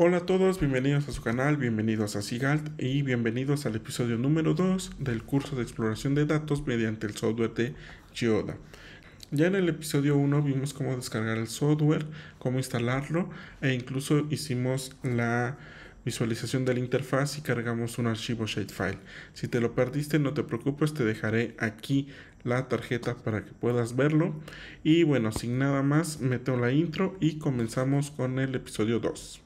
Hola a todos, bienvenidos a su canal, bienvenidos a SIGALT y bienvenidos al episodio número 2 del curso de exploración de datos mediante el software de Geoda. Ya en el episodio 1 vimos cómo descargar el software, cómo instalarlo e incluso hicimos la visualización de la interfaz y cargamos un archivo Shadefile. Si te lo perdiste no te preocupes, te dejaré aquí la tarjeta para que puedas verlo. Y bueno, sin nada más, meto la intro y comenzamos con el episodio 2.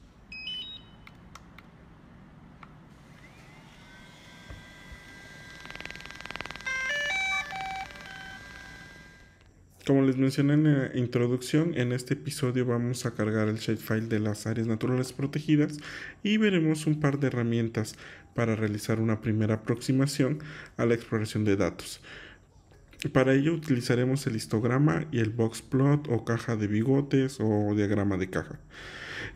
Como les mencioné en la introducción, en este episodio vamos a cargar el shapefile de las áreas naturales protegidas y veremos un par de herramientas para realizar una primera aproximación a la exploración de datos. Para ello utilizaremos el histograma y el box plot o caja de bigotes o diagrama de caja.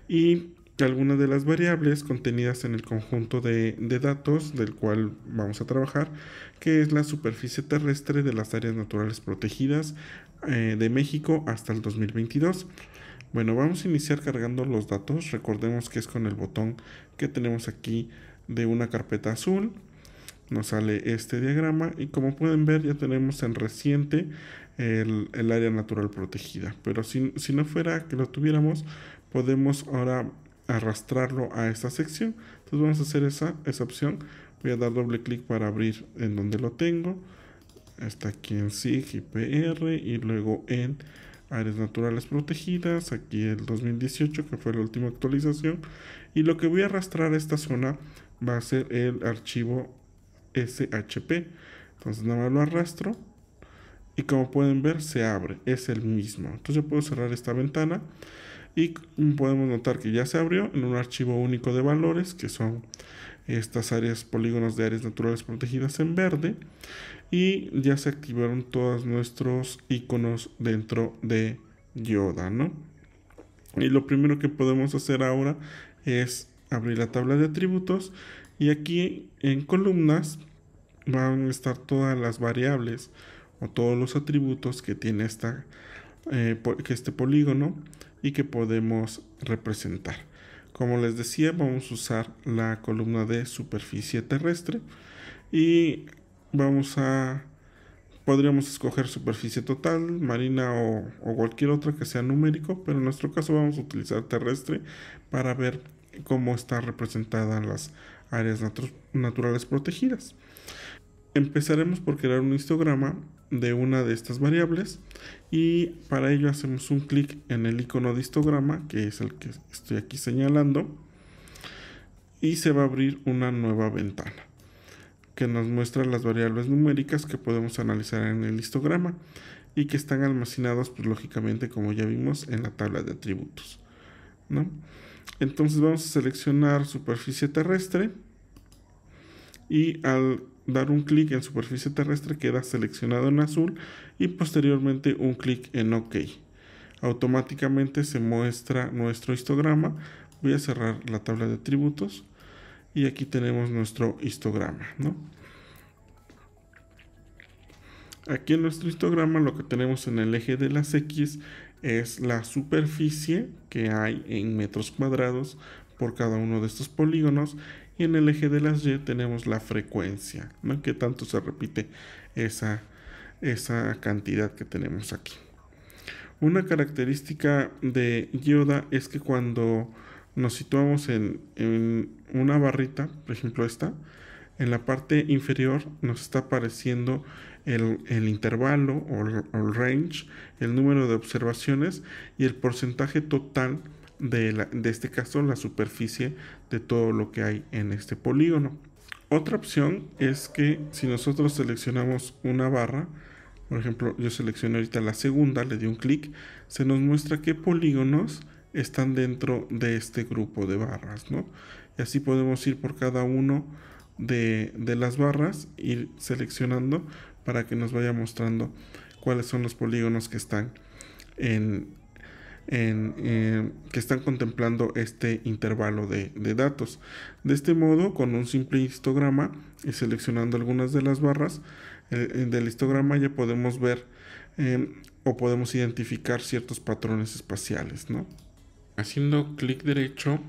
Y algunas de las variables contenidas en el conjunto de, datos del cual vamos a trabajar, que es la superficie terrestre de las áreas naturales protegidas eh, de México hasta el 2022. Bueno, vamos a iniciar cargando los datos. Recordemos que es con el botón que tenemos aquí de una carpeta azul. Nos sale este diagrama y como pueden ver ya tenemos en reciente el, área natural protegida. Pero si, si no fuera que lo tuviéramos, podemos ahora arrastrarlo a esta sección. Entonces vamos a hacer esa, esa opción. Voy a dar doble clic para abrir en donde lo tengo. Está aquí en SIG y y luego en áreas naturales protegidas. Aquí el 2018 que fue la última actualización. Y lo que voy a arrastrar a esta zona va a ser el archivo SHP. Entonces nada más lo arrastro y como pueden ver se abre, es el mismo. Entonces yo puedo cerrar esta ventana y podemos notar que ya se abrió en un archivo único de valores que son estas áreas polígonos de áreas naturales protegidas en verde y ya se activaron todos nuestros iconos dentro de Yoda, ¿no? Y lo primero que podemos hacer ahora es abrir la tabla de atributos y aquí en columnas van a estar todas las variables o todos los atributos que tiene esta, eh, este polígono y que podemos representar. Como les decía, vamos a usar la columna de superficie terrestre y vamos a podríamos escoger superficie total, marina o, cualquier otra que sea numérico, pero en nuestro caso vamos a utilizar terrestre para ver cómo están representadas las áreas naturales protegidas. Empezaremos por crear un histograma de una de estas variables y para ello hacemos un clic en el icono de histograma que es el que estoy aquí señalando y se va a abrir una nueva ventana que nos muestra las variables numéricas que podemos analizar en el histograma y que están almacenadas pues lógicamente como ya vimos en la tabla de atributos entonces vamos a seleccionar superficie terrestre y al dar un clic en superficie terrestre queda seleccionado en azul y posteriormente un clic en OK. Automáticamente se muestra nuestro histograma. Voy a cerrar la tabla de atributos y aquí tenemos nuestro histograma. Aquí en nuestro histograma lo que tenemos en el eje de las X es la superficie que hay en metros cuadrados por cada uno de estos polígonos y en el eje de las Y tenemos la frecuencia, ¿no? que tanto se repite esa, esa cantidad que tenemos aquí. Una característica de Yoda es que cuando nos situamos en, una barrita, por ejemplo esta, en la parte inferior nos está apareciendo el, intervalo o el range, el número de observaciones y el porcentaje total de, este caso la superficie de todo lo que hay en este polígono. Otra opción es que si nosotros seleccionamos una barra, por ejemplo, yo selecciono ahorita la segunda, le di un clic, se nos muestra qué polígonos están dentro de este grupo de barras, ¿no? Y así podemos ir por cada uno de, de las barras, ir seleccionando para que nos vaya mostrando cuáles son los polígonos que están en, Em, que están contemplando este intervalo de, datos. De este modo, con un simple histograma y seleccionando algunas de las barras eh, eh, del histograma ya podemos ver em, o podemos identificar ciertos patrones espaciales. Haciendo clic derecho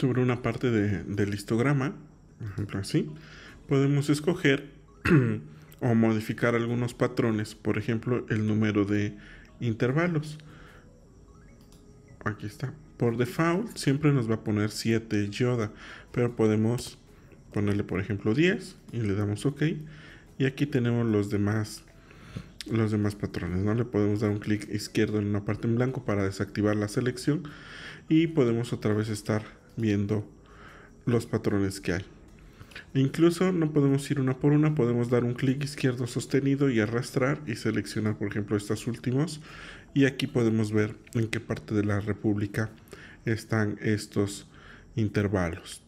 sobre una parte del histograma, así, podemos escoger o modificar algunos patrones, por ejemplo el número de intervalos aquí está. Por default siempre nos va a poner 7 Yoda, pero podemos ponerle por ejemplo 10 y le damos OK. Y aquí tenemos los demás los demás patrones, ¿no? Le podemos dar un clic izquierdo en una parte en blanco para desactivar la selección y podemos otra vez estar viendo los patrones que hay incluso no podemos ir una por una, podemos dar un clic izquierdo sostenido y arrastrar y seleccionar por ejemplo estos últimos y aquí podemos ver en qué parte de la república están estos intervalos.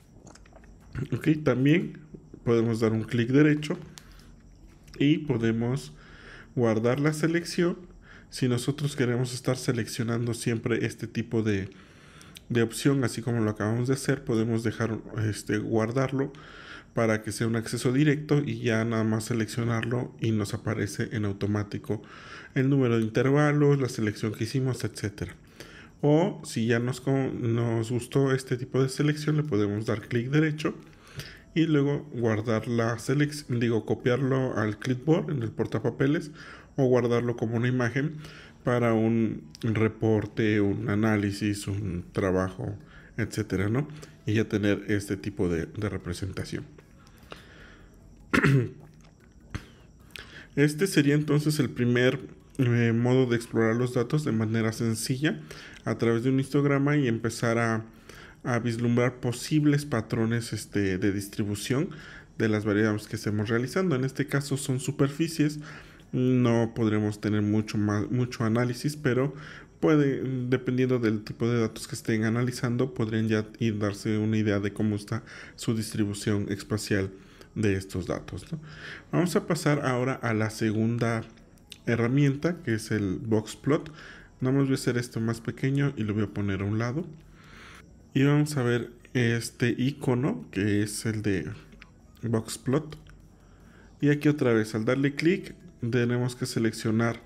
también podemos dar un clic derecho y podemos guardar la selección si nosotros queremos estar seleccionando siempre este tipo de, de opción así como lo acabamos de hacer podemos dejar este guardarlo para que sea un acceso directo y ya nada más seleccionarlo y nos aparece en automático el número de intervalos, la selección que hicimos, etc O si ya nos, nos gustó este tipo de selección, le podemos dar clic derecho y luego guardar la selección, digo, copiarlo al clipboard en el portapapeles o guardarlo como una imagen para un reporte, un análisis, un trabajo, etc ¿no? Y ya tener este tipo de representación. Este sería entonces el primer eh, modo de explorar los datos de manera sencilla a través de un histograma y empezar a, vislumbrar posibles patrones este, de distribución de las variables que estemos realizando. En este caso son superficies, no podremos tener mucho, mucho análisis, pero puede, dependiendo del tipo de datos que estén analizando, podrían ya darse una idea de cómo está su distribución espacial de estos datos. Vamos a pasar ahora a la segunda herramienta que es el boxplot. Nada más voy a hacer esto más pequeño y lo voy a poner a un lado. Y vamos a ver este icono que es el de boxplot. Y aquí otra vez, al darle clic, tenemos que seleccionar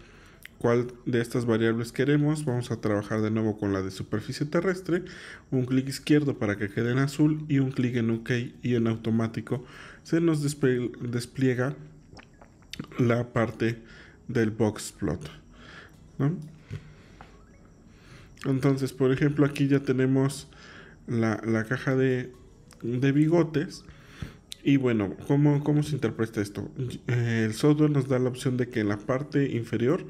cuál de estas variables queremos. Vamos a trabajar de nuevo con la de superficie terrestre. Un clic izquierdo para que quede en azul y un clic en OK y en automático se nos despliega la parte del box plot. Entonces, por ejemplo, aquí ya tenemos la, caja de, bigotes. Y bueno, ¿cómo, ¿cómo, se interpreta esto? Eh, el software nos da la opción de que en la parte inferior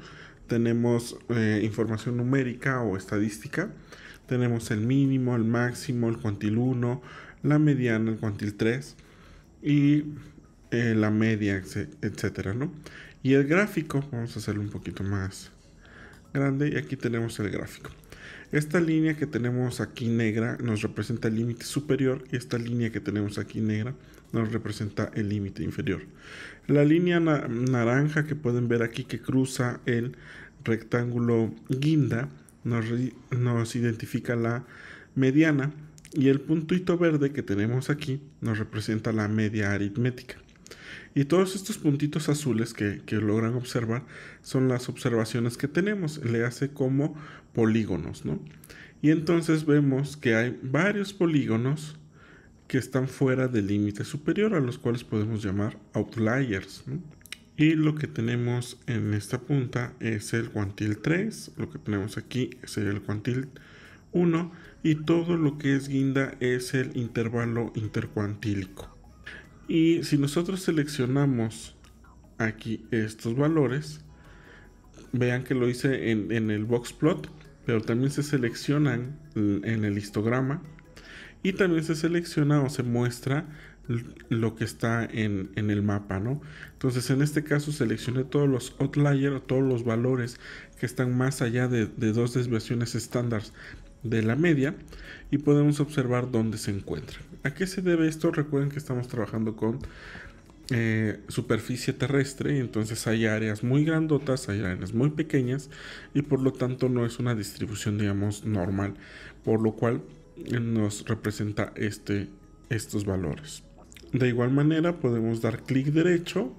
tenemos eh, información numérica o estadística. Tenemos el mínimo, el máximo, el cuantil 1, la mediana, el cuantil 3 y eh, la media, etcétera, Y el gráfico, vamos a hacerlo un poquito más grande y aquí tenemos el gráfico. Esta línea que tenemos aquí negra nos representa el límite superior y esta línea que tenemos aquí negra nos representa el límite inferior. La línea naranja que pueden ver aquí que cruza el rectángulo guinda nos, identifica la mediana y el puntito verde que tenemos aquí nos representa la media aritmética. Y todos estos puntitos azules que, que, logran observar son las observaciones que tenemos. Le hace como polígonos, ¿no? Y entonces vemos que hay varios polígonos que están fuera del límite superior, a los cuales podemos llamar outliers. Y lo que tenemos en esta punta es el cuantil 3, lo que tenemos aquí es el cuantil 1 y todo lo que es guinda es el intervalo intercuantílico. Y si nosotros seleccionamos aquí estos valores, vean que lo hice en, en el box plot, pero también se seleccionan en el histograma y también se selecciona o se muestra lo que está en, el mapa, ¿no? Entonces en este caso seleccioné todos los outlier, todos los valores que están más allá de, dos desviaciones estándar de la media y podemos observar dónde se encuentra ¿A qué se debe esto? Recuerden que estamos trabajando con eh, superficie terrestre y entonces hay áreas muy grandotas, hay áreas muy pequeñas y por lo tanto no es una distribución digamos normal, por lo cual nos representa este, estos valores. De igual manera podemos dar clic derecho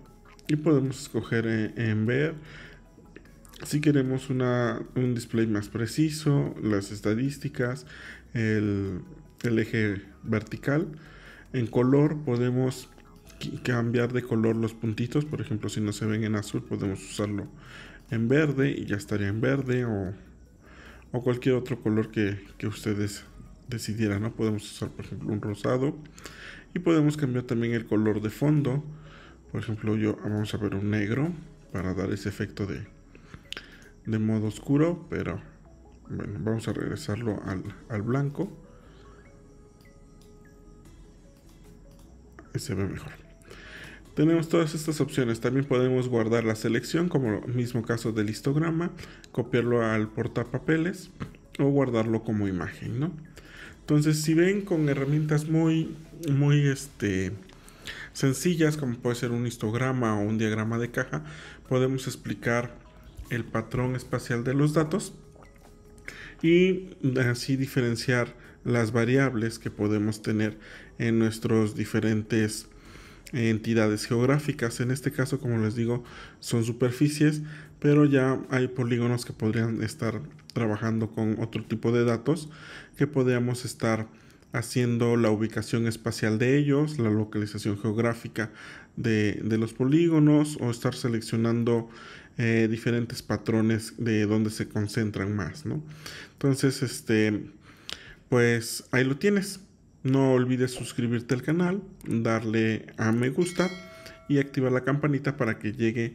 y podemos escoger en, ver si queremos un display más preciso, las estadísticas, el, eje vertical. En color podemos cambiar de color los puntitos, por ejemplo si no se ven en azul podemos usarlo en verde y ya estaría en verde o, cualquier otro color que ustedes decidiera, ¿no? Podemos usar, por ejemplo, un rosado y podemos cambiar también el color de fondo. Por ejemplo, yo vamos a ver un negro para dar ese efecto de, modo oscuro, pero bueno, vamos a regresarlo al, blanco. Y se ve mejor. Tenemos todas estas opciones. También podemos guardar la selección, como el mismo caso del histograma, copiarlo al portapapeles o guardarlo como imagen, ¿no? Entonces, si ven con herramientas muy, muy este, sencillas, como puede ser un histograma o un diagrama de caja, podemos explicar el patrón espacial de los datos y así diferenciar las variables que podemos tener en nuestros diferentes entidades geográficas. En este caso, como les digo, son superficies, pero ya hay polígonos que podrían estar trabajando con otro tipo de datos que podríamos estar haciendo la ubicación espacial de ellos, la localización geográfica de, los polígonos o estar seleccionando eh, diferentes patrones de donde se concentran más, ¿no? Entonces, este, pues ahí lo tienes. No olvides suscribirte al canal, darle a me gusta y activar la campanita para que llegue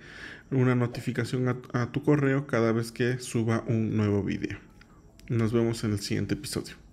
una notificación a, tu correo cada vez que suba un nuevo video. Nos vemos en el siguiente episodio.